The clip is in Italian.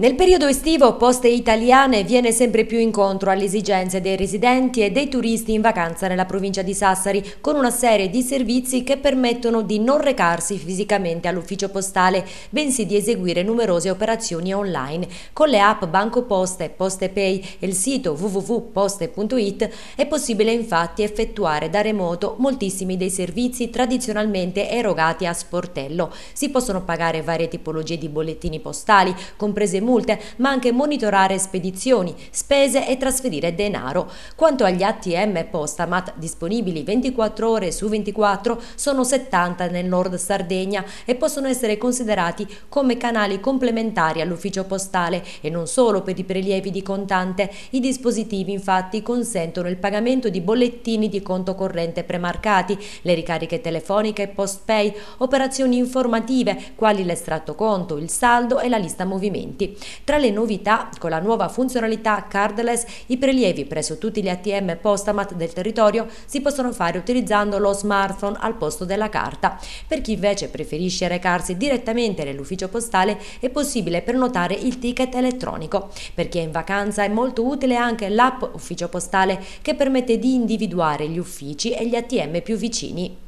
Nel periodo estivo Poste Italiane viene sempre più incontro alle esigenze dei residenti e dei turisti in vacanza nella provincia di Sassari con una serie di servizi che permettono di non recarsi fisicamente all'ufficio postale, bensì di eseguire numerose operazioni online. Con le app Banco Poste, Poste Pay e il sito www.poste.it è possibile infatti effettuare da remoto moltissimi dei servizi tradizionalmente erogati a sportello. Si possono pagare varie tipologie di bollettini postali, comprese multe, ma anche monitorare spedizioni, spese e trasferire denaro. Quanto agli ATM Postamat disponibili 24 ore su 24, sono 70 nel nord Sardegna e possono essere considerati come canali complementari all'ufficio postale e non solo per i prelievi di contante. I dispositivi infatti consentono il pagamento di bollettini di conto corrente premarcati, le ricariche telefoniche e post-pay, operazioni informative quali l'estratto conto, il saldo e la lista movimenti. Tra le novità, con la nuova funzionalità cardless, i prelievi presso tutti gli ATM Postamat del territorio si possono fare utilizzando lo smartphone al posto della carta. Per chi invece preferisce recarsi direttamente nell'ufficio postale è possibile prenotare il ticket elettronico. Per chi è in vacanza è molto utile anche l'app Ufficio Postale che permette di individuare gli uffici e gli ATM più vicini.